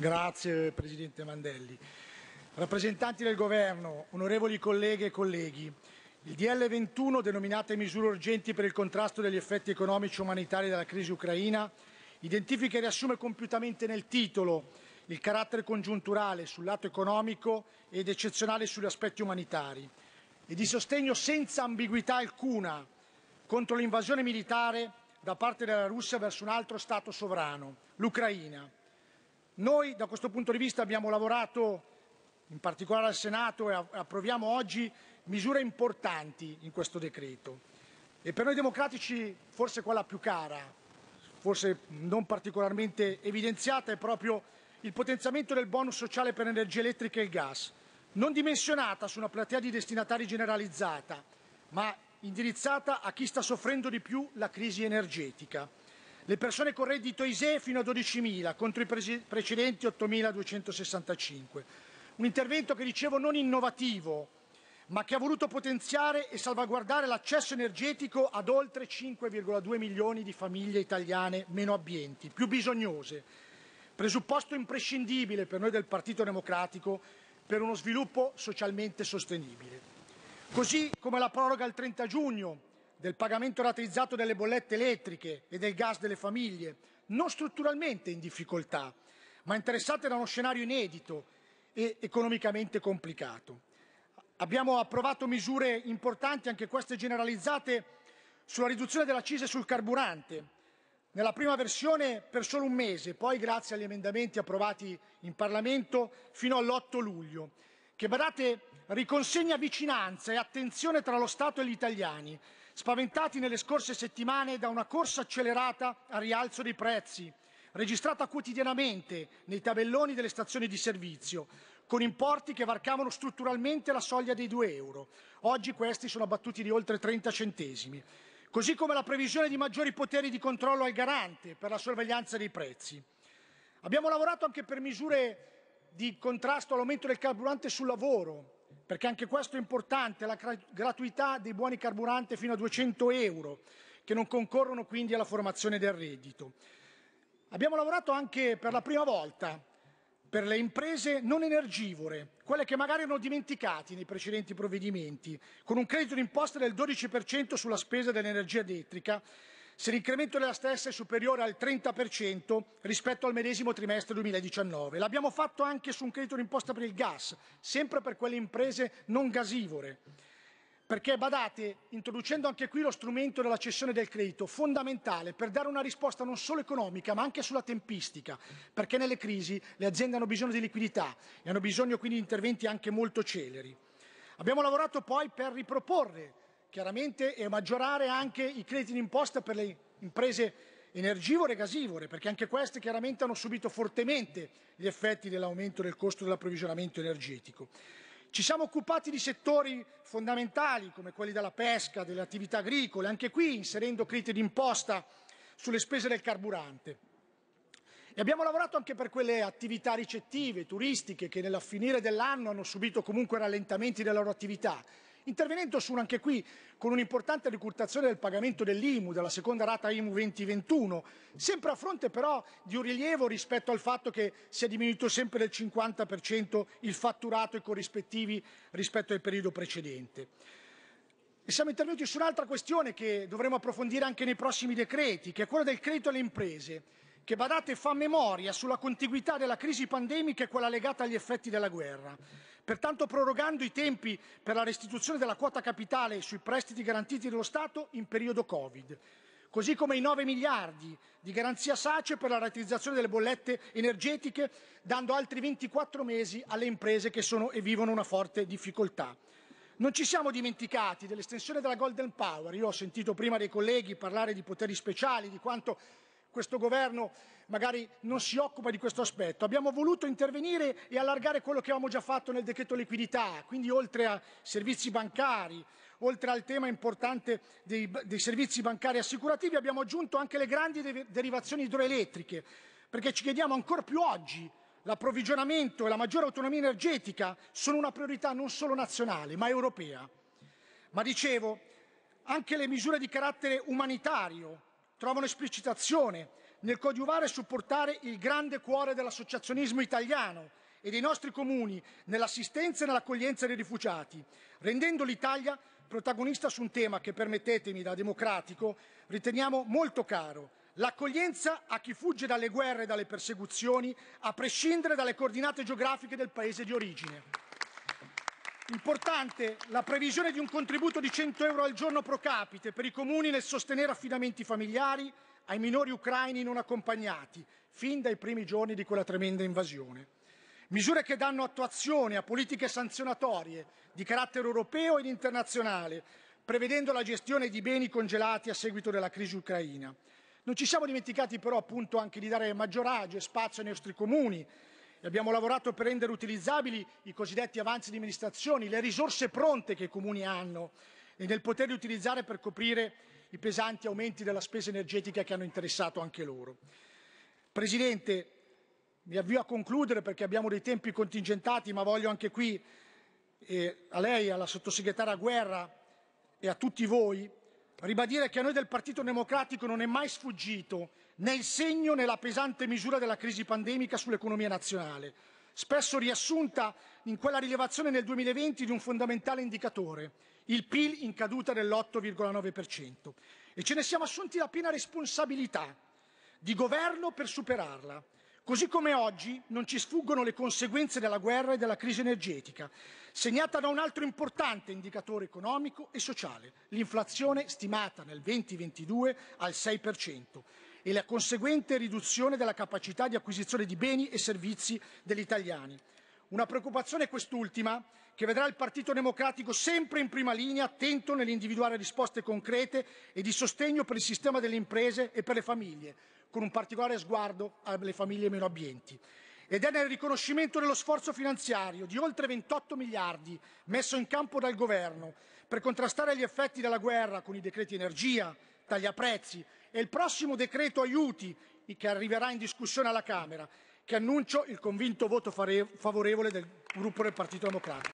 Grazie Presidente Mandelli. Rappresentanti del Governo, onorevoli colleghe e colleghi, il DL 21, denominate misure urgenti per il contrasto degli effetti economici e umanitari della crisi ucraina, identifica e riassume compiutamente nel titolo il carattere congiunturale sul lato economico ed eccezionale sugli aspetti umanitari e di sostegno senza ambiguità alcuna contro l'invasione militare da parte della Russia verso un altro Stato sovrano, l'Ucraina noi da questo punto di vista abbiamo lavorato in particolare al Senato e approviamo oggi misure importanti in questo decreto. E per noi democratici forse quella più cara, forse non particolarmente evidenziata, è proprio il potenziamento del bonus sociale per energia elettrica e il gas, non dimensionata su una platea di destinatari generalizzata, ma indirizzata a chi sta soffrendo di più la crisi energetica le persone con reddito ISE fino a 12.000 contro i precedenti 8.265. Un intervento che dicevo non innovativo, ma che ha voluto potenziare e salvaguardare l'accesso energetico ad oltre 5,2 milioni di famiglie italiane meno abbienti, più bisognose. Presupposto imprescindibile per noi del Partito Democratico per uno sviluppo socialmente sostenibile. Così come la proroga al 30 giugno del pagamento rateizzato delle bollette elettriche e del gas delle famiglie, non strutturalmente in difficoltà, ma interessate da uno scenario inedito e economicamente complicato. Abbiamo approvato misure importanti, anche queste generalizzate, sulla riduzione dell'accise sul carburante, nella prima versione per solo un mese, poi grazie agli emendamenti approvati in Parlamento fino all'8 luglio, che badate riconsegna vicinanza e attenzione tra lo Stato e gli italiani, spaventati nelle scorse settimane da una corsa accelerata al rialzo dei prezzi, registrata quotidianamente nei tabelloni delle stazioni di servizio, con importi che varcavano strutturalmente la soglia dei 2 euro. Oggi questi sono abbattuti di oltre 30 centesimi, così come la previsione di maggiori poteri di controllo al garante per la sorveglianza dei prezzi. Abbiamo lavorato anche per misure di contrasto all'aumento del carburante sul lavoro, perché anche questo è importante, la gratuità dei buoni carburante fino a 200 euro, che non concorrono quindi alla formazione del reddito. Abbiamo lavorato anche per la prima volta per le imprese non energivore, quelle che magari erano dimenticate nei precedenti provvedimenti, con un credito d'imposta del 12% sulla spesa dell'energia elettrica se l'incremento della stessa è superiore al 30% rispetto al medesimo trimestre 2019. L'abbiamo fatto anche su un credito d'imposta per il gas, sempre per quelle imprese non gasivore. Perché, badate, introducendo anche qui lo strumento della cessione del credito, fondamentale per dare una risposta non solo economica ma anche sulla tempistica, perché nelle crisi le aziende hanno bisogno di liquidità e hanno bisogno quindi di interventi anche molto celeri. Abbiamo lavorato poi per riproporre chiaramente e maggiorare anche i crediti d'imposta per le imprese energivore e gasivore, perché anche queste chiaramente hanno subito fortemente gli effetti dell'aumento del costo dell'approvvigionamento energetico. Ci siamo occupati di settori fondamentali come quelli della pesca, delle attività agricole, anche qui inserendo crediti d'imposta sulle spese del carburante. E abbiamo lavorato anche per quelle attività ricettive, turistiche, che nella nell'affinire dell'anno hanno subito comunque rallentamenti della loro attività intervenendo su anche qui con un'importante ricultazione del pagamento dell'IMU, della seconda rata IMU 2021, sempre a fronte però di un rilievo rispetto al fatto che si è diminuito sempre del 50% il fatturato e corrispettivi rispetto al periodo precedente. E siamo intervenuti su un'altra questione che dovremo approfondire anche nei prossimi decreti, che è quella del credito alle imprese che badate fa memoria sulla contiguità della crisi pandemica e quella legata agli effetti della guerra. Pertanto prorogando i tempi per la restituzione della quota capitale sui prestiti garantiti dallo Stato in periodo Covid, così come i 9 miliardi di garanzia SACE per la rateizzazione delle bollette energetiche, dando altri 24 mesi alle imprese che sono e vivono una forte difficoltà. Non ci siamo dimenticati dell'estensione della Golden Power. Io ho sentito prima dei colleghi parlare di poteri speciali, di quanto questo governo magari non si occupa di questo aspetto. Abbiamo voluto intervenire e allargare quello che avevamo già fatto nel decreto liquidità, quindi oltre a servizi bancari, oltre al tema importante dei, dei servizi bancari assicurativi, abbiamo aggiunto anche le grandi de derivazioni idroelettriche, perché ci chiediamo ancora più oggi l'approvvigionamento e la maggiore autonomia energetica sono una priorità non solo nazionale, ma europea. Ma dicevo, anche le misure di carattere umanitario trovano esplicitazione nel coadiuvare e supportare il grande cuore dell'associazionismo italiano e dei nostri comuni nell'assistenza e nell'accoglienza dei rifugiati, rendendo l'Italia protagonista su un tema che, permettetemi, da democratico riteniamo molto caro, l'accoglienza a chi fugge dalle guerre e dalle persecuzioni, a prescindere dalle coordinate geografiche del paese di origine. Importante la previsione di un contributo di 100 euro al giorno pro capite per i comuni nel sostenere affidamenti familiari ai minori ucraini non accompagnati, fin dai primi giorni di quella tremenda invasione. Misure che danno attuazione a politiche sanzionatorie di carattere europeo ed internazionale, prevedendo la gestione di beni congelati a seguito della crisi ucraina. Non ci siamo dimenticati però appunto anche di dare maggior agio e spazio ai nostri comuni, e abbiamo lavorato per rendere utilizzabili i cosiddetti avanzi di amministrazione, le risorse pronte che i comuni hanno e nel poterli utilizzare per coprire i pesanti aumenti della spesa energetica che hanno interessato anche loro. Presidente, mi avvio a concludere perché abbiamo dei tempi contingentati, ma voglio anche qui eh, a lei, alla sottosegretaria Guerra e a tutti voi ribadire che a noi del Partito Democratico non è mai sfuggito né il segno né la pesante misura della crisi pandemica sull'economia nazionale, spesso riassunta in quella rilevazione nel 2020 di un fondamentale indicatore, il PIL in caduta dell'8,9%. E ce ne siamo assunti la piena responsabilità di governo per superarla. Così come oggi non ci sfuggono le conseguenze della guerra e della crisi energetica, segnata da un altro importante indicatore economico e sociale, l'inflazione stimata nel 2022 al 6% e la conseguente riduzione della capacità di acquisizione di beni e servizi degli italiani. Una preoccupazione quest'ultima che vedrà il Partito Democratico sempre in prima linea, attento nell'individuare risposte concrete e di sostegno per il sistema delle imprese e per le famiglie, con un particolare sguardo alle famiglie meno abbienti. Ed è nel riconoscimento dello sforzo finanziario di oltre 28 miliardi messo in campo dal governo per contrastare gli effetti della guerra con i decreti energia, taglia prezzi, e il prossimo decreto aiuti che arriverà in discussione alla Camera, che annuncio il convinto voto favorevole del gruppo del Partito Democratico.